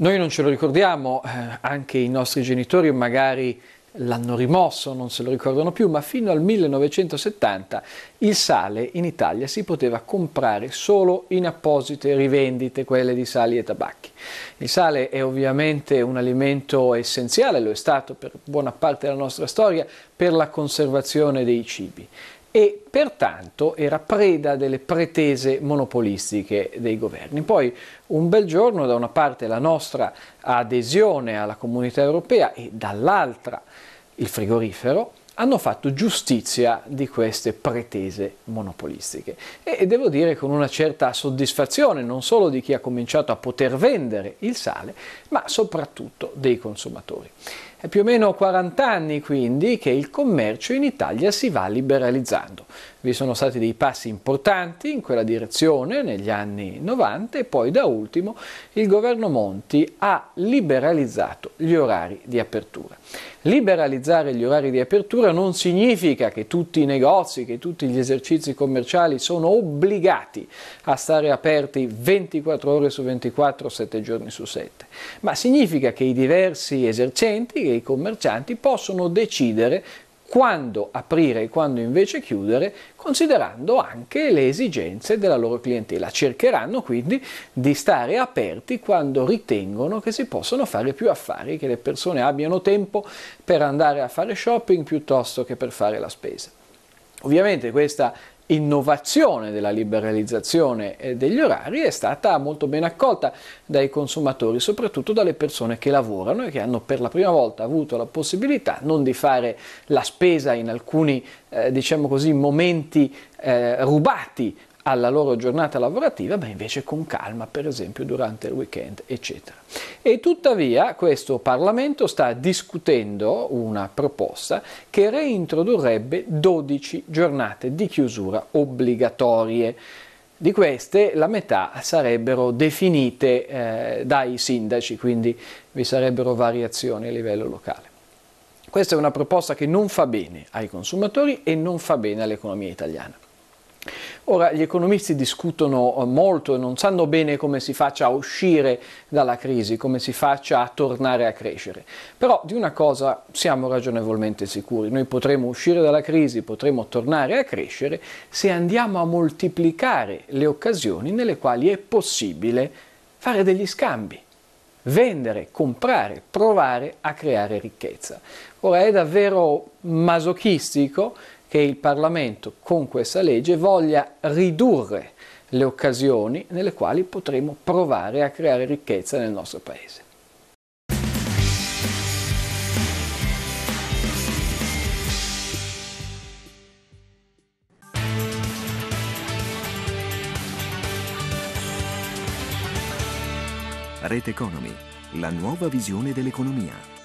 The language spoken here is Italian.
Noi non ce lo ricordiamo, eh, anche i nostri genitori magari l'hanno rimosso, non se lo ricordano più, ma fino al 1970 il sale in Italia si poteva comprare solo in apposite rivendite, quelle di sali e tabacchi. Il sale è ovviamente un alimento essenziale, lo è stato per buona parte della nostra storia, per la conservazione dei cibi e pertanto era preda delle pretese monopolistiche dei governi. Poi un bel giorno da una parte la nostra adesione alla comunità europea e dall'altra il frigorifero hanno fatto giustizia di queste pretese monopolistiche e devo dire con una certa soddisfazione non solo di chi ha cominciato a poter vendere il sale, ma soprattutto dei consumatori. È più o meno 40 anni quindi che il commercio in Italia si va liberalizzando vi sono stati dei passi importanti in quella direzione negli anni 90 e poi da ultimo il governo Monti ha liberalizzato gli orari di apertura. Liberalizzare gli orari di apertura non significa che tutti i negozi, che tutti gli esercizi commerciali sono obbligati a stare aperti 24 ore su 24, 7 giorni su 7, ma significa che i diversi esercenti, e i commercianti possono decidere quando aprire e quando invece chiudere, considerando anche le esigenze della loro clientela. Cercheranno quindi di stare aperti quando ritengono che si possono fare più affari, che le persone abbiano tempo per andare a fare shopping piuttosto che per fare la spesa. Ovviamente questa innovazione della liberalizzazione eh, degli orari è stata molto ben accolta dai consumatori, soprattutto dalle persone che lavorano e che hanno per la prima volta avuto la possibilità non di fare la spesa in alcuni eh, diciamo così, momenti eh, rubati alla loro giornata lavorativa, ma invece con calma, per esempio durante il weekend, eccetera. E tuttavia questo Parlamento sta discutendo una proposta che reintrodurrebbe 12 giornate di chiusura obbligatorie. Di queste la metà sarebbero definite eh, dai sindaci, quindi vi sarebbero variazioni a livello locale. Questa è una proposta che non fa bene ai consumatori e non fa bene all'economia italiana. Ora gli economisti discutono eh, molto e non sanno bene come si faccia a uscire dalla crisi, come si faccia a tornare a crescere. Però di una cosa siamo ragionevolmente sicuri, noi potremo uscire dalla crisi, potremo tornare a crescere se andiamo a moltiplicare le occasioni nelle quali è possibile fare degli scambi vendere, comprare, provare a creare ricchezza. Ora è davvero masochistico che il Parlamento con questa legge voglia ridurre le occasioni nelle quali potremo provare a creare ricchezza nel nostro Paese. Rete Economy, la nuova visione dell'economia.